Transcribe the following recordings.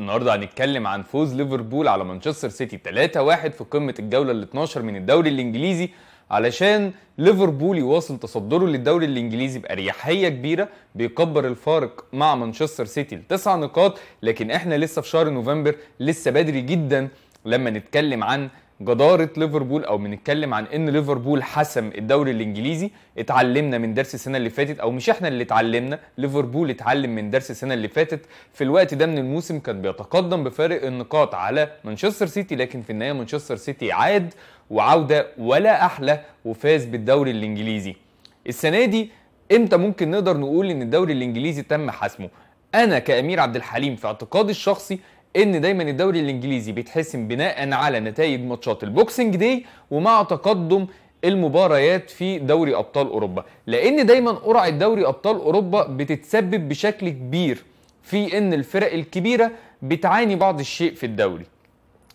النهارده هنتكلم عن فوز ليفربول على مانشستر سيتي 3-1 في قمه الجوله ال 12 من الدوري الانجليزي علشان ليفربول يواصل تصدره للدوري الانجليزي باريحيه كبيره بيكبر الفارق مع مانشستر سيتي لتسع نقاط لكن احنا لسه في شهر نوفمبر لسه بدري جدا لما نتكلم عن جداره ليفربول او بنتكلم عن ان ليفربول حسم الدوري الانجليزي اتعلمنا من درس السنه اللي فاتت او مش احنا اللي اتعلمنا ليفربول اتعلم من درس السنه اللي فاتت في الوقت ده من الموسم كان بيتقدم بفارق النقاط على مانشستر سيتي لكن في النهايه مانشستر سيتي عاد وعوده ولا احلى وفاز بالدوري الانجليزي السنه دي امتى ممكن نقدر نقول ان الدوري الانجليزي تم حسمه انا كامير عبد الحليم في اعتقادي الشخصي ان دايما الدوري الانجليزي بيتحسم بناء على نتائج ماتشات البوكسنج دي ومع تقدم المباريات في دوري ابطال اوروبا لان دايما قرعه دوري ابطال اوروبا بتتسبب بشكل كبير في ان الفرق الكبيره بتعاني بعض الشيء في الدوري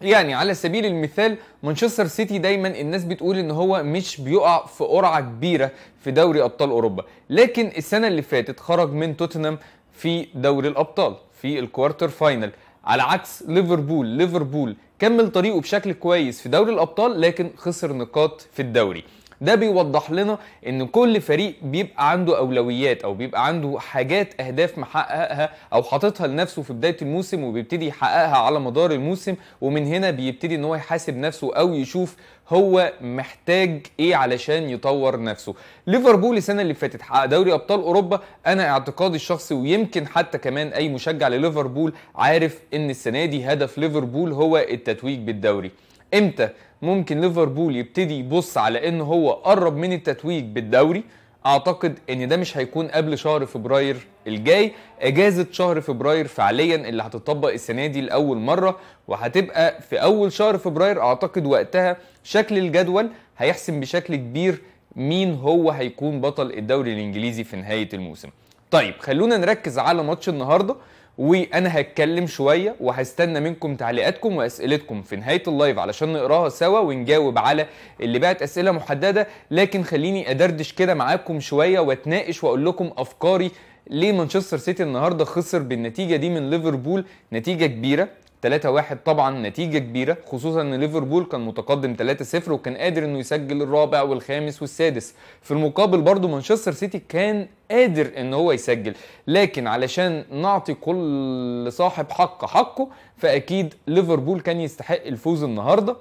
يعني على سبيل المثال مانشستر سيتي دايما الناس بتقول ان هو مش بيقع في قرعه كبيره في دوري ابطال اوروبا لكن السنه اللي فاتت خرج من توتنهام في دوري الابطال في الكوارتر فاينل على عكس ليفربول ليفربول كمل طريقه بشكل كويس في دوري الابطال لكن خسر نقاط في الدوري ده بيوضح لنا ان كل فريق بيبقى عنده اولويات او بيبقى عنده حاجات اهداف محققها او حاططها لنفسه في بدايه الموسم وبيبتدي يحققها على مدار الموسم ومن هنا بيبتدي ان هو يحاسب نفسه او يشوف هو محتاج ايه علشان يطور نفسه ليفربول السنه اللي فاتت حقق دوري ابطال اوروبا انا اعتقادي الشخصي ويمكن حتى كمان اي مشجع لليفربول عارف ان السنه دي هدف ليفربول هو التتويج بالدوري امتى ممكن ليفربول يبتدي يبص على ان هو قرب من التتويج بالدوري اعتقد ان ده مش هيكون قبل شهر فبراير الجاي اجازه شهر فبراير فعليا اللي هتطبق السنه دي لاول مره وهتبقى في اول شهر فبراير اعتقد وقتها شكل الجدول هيحسم بشكل كبير مين هو هيكون بطل الدوري الانجليزي في نهايه الموسم طيب خلونا نركز على ماتش النهارده وانا هتكلم شويه وهستنى منكم تعليقاتكم واسئلتكم في نهايه اللايف علشان نقراها سوا ونجاوب على اللي بعت اسئله محدده لكن خليني ادردش كده معاكم شويه واتناقش واقول لكم افكاري ليه مانشستر سيتي النهارده خسر بالنتيجه دي من ليفربول نتيجه كبيره 3-1 طبعا نتيجه كبيره خصوصا ان ليفربول كان متقدم 3-0 وكان قادر انه يسجل الرابع والخامس والسادس في المقابل برضو مانشستر سيتي كان قادر ان هو يسجل لكن علشان نعطي كل صاحب حق حقه فاكيد ليفربول كان يستحق الفوز النهارده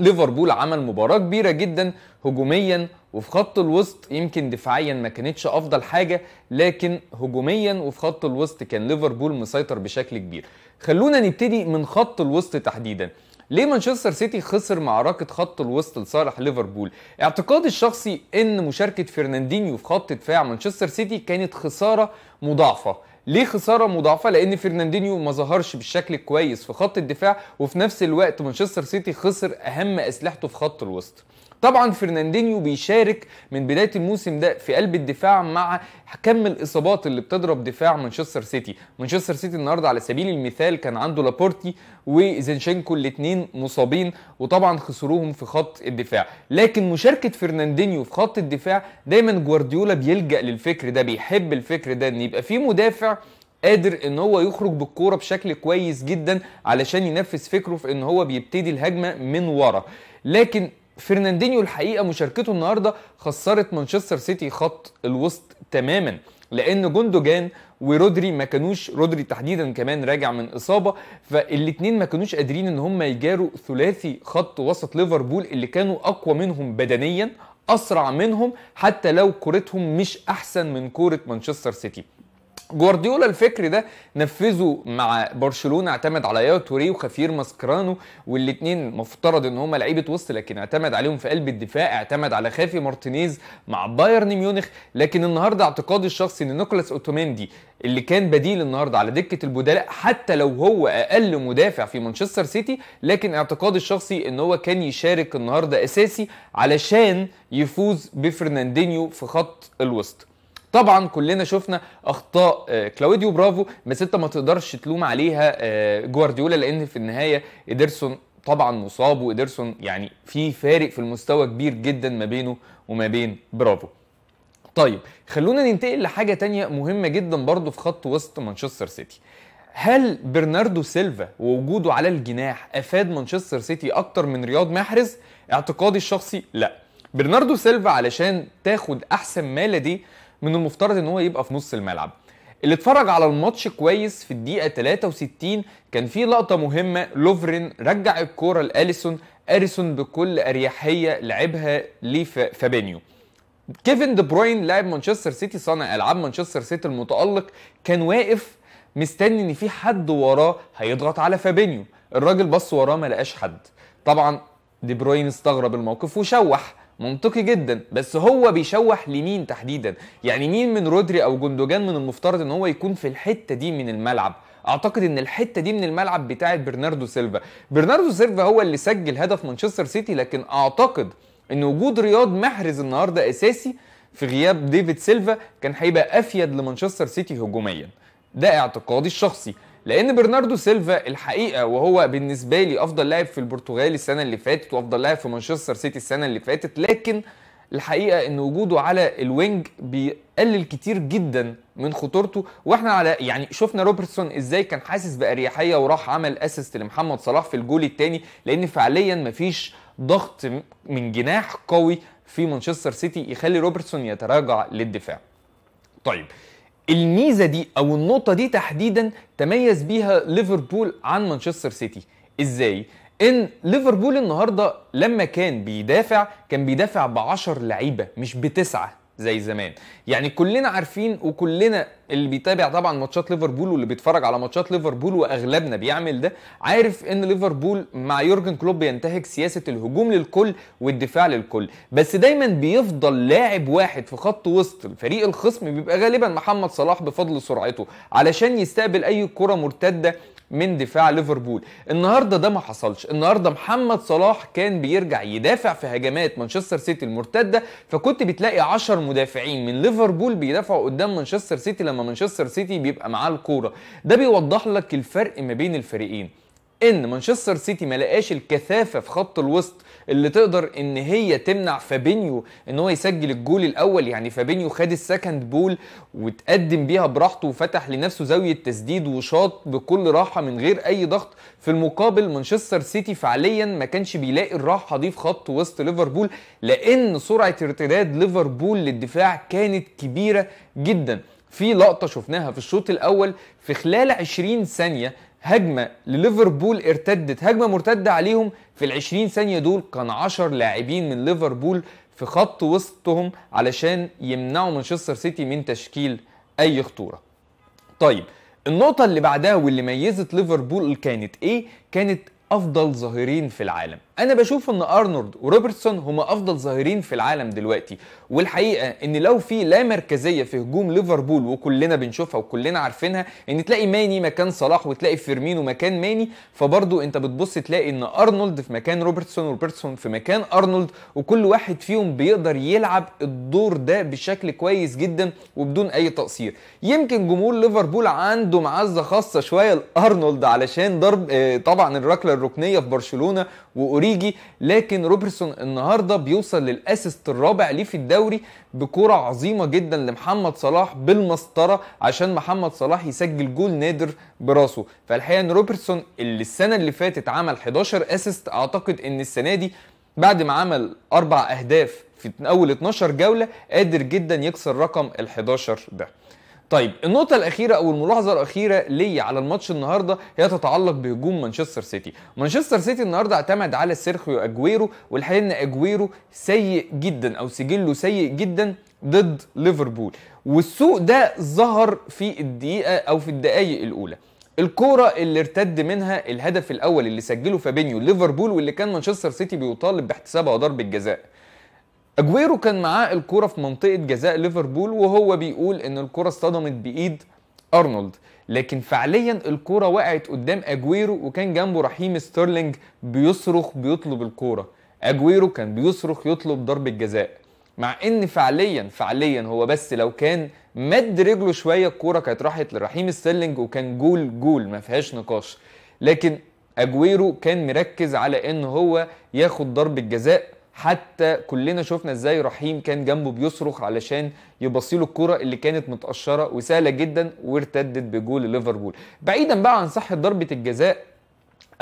ليفربول عمل مباراه كبيره جدا هجوميا وفي خط الوسط يمكن دفاعيا ما كانتش افضل حاجه لكن هجوميا وفي خط الوسط كان ليفربول مسيطر بشكل كبير خلونا نبتدي من خط الوسط تحديدا ليه مانشستر سيتي خسر معركة خط الوسط لصالح ليفربول؟ اعتقادي الشخصي ان مشاركة فرناندينيو في خط دفاع مانشستر سيتي كانت خسارة مضاعفة، ليه خسارة مضاعفة؟ لأن فرناندينيو ما ظهرش بالشكل الكويس في خط الدفاع وفي نفس الوقت مانشستر سيتي خسر أهم أسلحته في خط الوسط. طبعا فرناندينيو بيشارك من بدايه الموسم ده في قلب الدفاع مع كم الاصابات اللي بتضرب دفاع مانشستر سيتي مانشستر سيتي النهارده على سبيل المثال كان عنده لابورتي وزينشينكو الاثنين مصابين وطبعا خسروهم في خط الدفاع لكن مشاركه فرناندينيو في خط الدفاع دايما جوارديولا بيلجا للفكر ده بيحب الفكر ده ان يبقى في مدافع قادر ان هو يخرج بالكوره بشكل كويس جدا علشان ينفذ فكره في ان هو بيبتدي الهجمه من ورا لكن فرناندينيو الحقيقه مشاركته النهارده خسرت مانشستر سيتي خط الوسط تماما لان جوندوجان ورودري ما كانوش رودري تحديدا كمان راجع من اصابه فالاثنين ما كانوش قادرين ان هم يجاروا ثلاثي خط وسط ليفربول اللي كانوا اقوى منهم بدنيا اسرع منهم حتى لو كورتهم مش احسن من كوره مانشستر سيتي جوارديولا الفكر ده نفذه مع برشلونه اعتمد على يا توري وخفير ماسكرانو والاثنين مفترض ان هم لعيبه وسط لكن اعتمد عليهم في قلب الدفاع اعتمد على خافي مارتينيز مع بايرن ميونخ لكن النهارده اعتقادي الشخصي ان نيكولاس اوتوميندي اللي كان بديل النهارده على دكه البدلاء حتى لو هو اقل مدافع في مانشستر سيتي لكن اعتقادي الشخصي ان هو كان يشارك النهارده اساسي علشان يفوز بفرناندينيو في خط الوسط طبعا كلنا شفنا اخطاء آه، كلاوديو برافو بس انت ما تقدرش تلوم عليها آه، جوارديولا لان في النهايه ادرسون طبعا مصاب وادرسون يعني في فارق في المستوى كبير جدا ما بينه وما بين برافو طيب خلونا ننتقل لحاجه تانية مهمه جدا برضو في خط وسط مانشستر سيتي هل برناردو سيلفا ووجوده على الجناح افاد مانشستر سيتي اكتر من رياض محرز اعتقادي الشخصي لا برناردو سيلفا علشان تاخد احسن ما لديه من المفترض ان هو يبقى في نص الملعب اللي اتفرج على الماتش كويس في الدقيقة 63 كان في لقطة مهمة لوفرين رجع الكورة لأليسون أليسون بكل أريحية لعبها لفابينيو كيفن دي بروين لاعب مانشستر سيتي صانع ألعاب مانشستر سيتي المتألق كان واقف مستني ان في حد وراه هيضغط على فابينيو الراجل بص وراه ما لقاش حد طبعا دي بروين استغرب الموقف وشوح منطقي جدا بس هو بيشوح لمين تحديدا يعني مين من رودري او جندوجان من المفترض ان هو يكون في الحته دي من الملعب اعتقد ان الحته دي من الملعب بتاعه برناردو سيلفا برناردو سيلفا هو اللي سجل هدف مانشستر سيتي لكن اعتقد ان وجود رياض محرز النهارده اساسي في غياب ديفيد سيلفا كان هيبقى افيد لمانشستر سيتي هجوميا ده اعتقادي الشخصي لان برناردو سيلفا الحقيقه وهو بالنسبه لي افضل لاعب في البرتغال السنه اللي فاتت وافضل لاعب في مانشستر سيتي السنه اللي فاتت لكن الحقيقه ان وجوده على الوينج بيقلل كتير جدا من خطورته واحنا على يعني شفنا روبرتسون ازاي كان حاسس باريحيه وراح عمل اسيست لمحمد صلاح في الجول الثاني لان فعليا مفيش ضغط من جناح قوي في مانشستر سيتي يخلي روبرتسون يتراجع للدفاع. طيب الميزه دي او النقطه دي تحديدا تميز بيها ليفربول عن مانشستر سيتي ازاي ان ليفربول النهارده لما كان بيدافع كان بيدافع ب 10 لعيبه مش بتسعه زي زمان يعني كلنا عارفين وكلنا اللي بيتابع طبعا ماتشات ليفربول واللي بيتفرج على ماتشات ليفربول واغلبنا بيعمل ده عارف ان ليفربول مع يورجن كلوب بينتهج سياسه الهجوم للكل والدفاع للكل بس دايما بيفضل لاعب واحد في خط وسط الفريق الخصم بيبقى غالبا محمد صلاح بفضل سرعته علشان يستقبل اي كره مرتده من دفاع ليفربول النهارده ده ما حصلش النهارده محمد صلاح كان بيرجع يدافع في هجمات مانشستر سيتي المرتده فكنت بتلاقي 10 مدافعين من ليفربول بيدافعوا قدام مانشستر سيتي لما لما مانشستر سيتي بيبقى معاه الكوره ده بيوضح لك الفرق ما بين الفريقين ان مانشستر سيتي ما لقاش الكثافه في خط الوسط اللي تقدر ان هي تمنع فابينيو ان هو يسجل الجول الاول يعني فابينيو خد السكند بول وتقدم بيها براحته وفتح لنفسه زاويه تسديد وشاط بكل راحه من غير اي ضغط في المقابل مانشستر سيتي فعليا ما كانش بيلاقي الراحه دي في خط وسط ليفربول لان سرعه ارتداد ليفربول للدفاع كانت كبيره جدا في لقطه شفناها في الشوط الاول في خلال 20 ثانيه هجمه لليفربول ارتدت هجمه مرتده عليهم في ال 20 ثانيه دول كان 10 لاعبين من ليفربول في خط وسطهم علشان يمنعوا مانشستر سيتي من تشكيل اي خطوره طيب النقطه اللي بعدها واللي ميزت ليفربول كانت ايه كانت افضل ظاهرين في العالم انا بشوف ان ارنولد وروبرتسون هما افضل ظاهرين في العالم دلوقتي والحقيقه ان لو في لا مركزيه في هجوم ليفربول وكلنا بنشوفها وكلنا عارفينها ان تلاقي ماني مكان صلاح وتلاقي فيرمينو مكان ماني فبرضو انت بتبص تلاقي ان ارنولد في مكان روبرتسون وروبرتسون في مكان ارنولد وكل واحد فيهم بيقدر يلعب الدور ده بشكل كويس جدا وبدون اي تقصير يمكن جمهور ليفربول عنده معزه خاصه شويه لارنولد علشان ضرب آه، طبعا الركله الركنيه في برشلونه وأوري تدريجي لكن روبرتسون النهارده بيوصل للاسيست الرابع ليه في الدوري بكرة عظيمة جدا لمحمد صلاح بالمسطرة عشان محمد صلاح يسجل جول نادر براسه فالحقيقة ان روبرتسون اللي السنة اللي فاتت عمل 11 اسيست اعتقد ان السنة دي بعد ما عمل اربع اهداف في اول 12 جولة قادر جدا يكسر رقم ال 11 ده طيب النقطة الأخيرة أو الملاحظة الأخيرة ليا على الماتش النهاردة هي تتعلق بهجوم مانشستر سيتي، مانشستر سيتي النهاردة اعتمد على سيرخيو أجويرو والحقيقة إن أجويرو سيء جدا أو سجله سيء جدا ضد ليفربول، والسوء ده ظهر في الدقيقة أو في الدقايق الأولى. الكرة اللي ارتد منها الهدف الأول اللي سجله فابينيو ليفربول واللي كان مانشستر سيتي بيطالب باحتسابها ضربة جزاء. اجويرو كان معاه الكرة في منطقة جزاء ليفربول وهو بيقول ان الكرة اصطدمت بايد ارنولد لكن فعليا الكرة وقعت قدام اجويرو وكان جنبه رحيم ستيرلينج بيصرخ بيطلب الكرة اجويرو كان بيصرخ يطلب ضربة جزاء مع ان فعليا فعليا هو بس لو كان مد رجله شويه الكوره كانت راحت لرحيم ستيرلينج وكان جول جول ما فيهاش نقاش لكن اجويرو كان مركز على ان هو ياخد ضربه جزاء حتى كلنا شفنا ازاي رحيم كان جنبه بيصرخ علشان له الكرة اللي كانت متقشرة وسهلة جدا وارتدت بجول ليفربول بعيدا بقى عن صحة ضربة الجزاء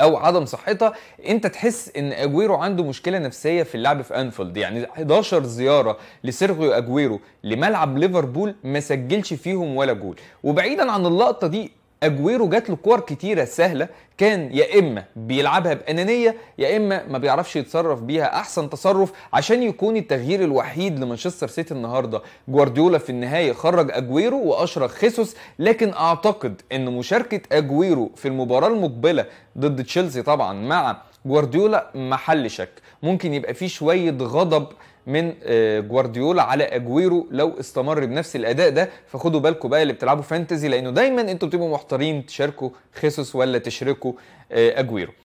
او عدم صحتها انت تحس ان اجويرو عنده مشكله نفسيه في اللعب في انفيلد يعني 11 زياره لسيرغيو اجويرو لملعب ليفربول ما سجلش فيهم ولا جول وبعيدا عن اللقطه دي اجويرو جات له كور كتيره سهله كان يا اما بيلعبها بانانيه يا اما ما بيعرفش يتصرف بيها احسن تصرف عشان يكون التغيير الوحيد لمانشستر سيتي النهارده جوارديولا في النهايه خرج اجويرو واشرى خيسوس لكن اعتقد ان مشاركه اجويرو في المباراه المقبله ضد تشيلسي طبعا مع جوارديولا محل شك ممكن يبقى فيه شويه غضب من آه، جوارديولا على اجويرو لو استمر بنفس الاداء ده فخدوا بالكم بقى اللي بتلعبوا فانتزي لانه دايما انتوا بتبقوا محتارين تشاركوا خيسوس ولا تشاركوا آه، اجويرو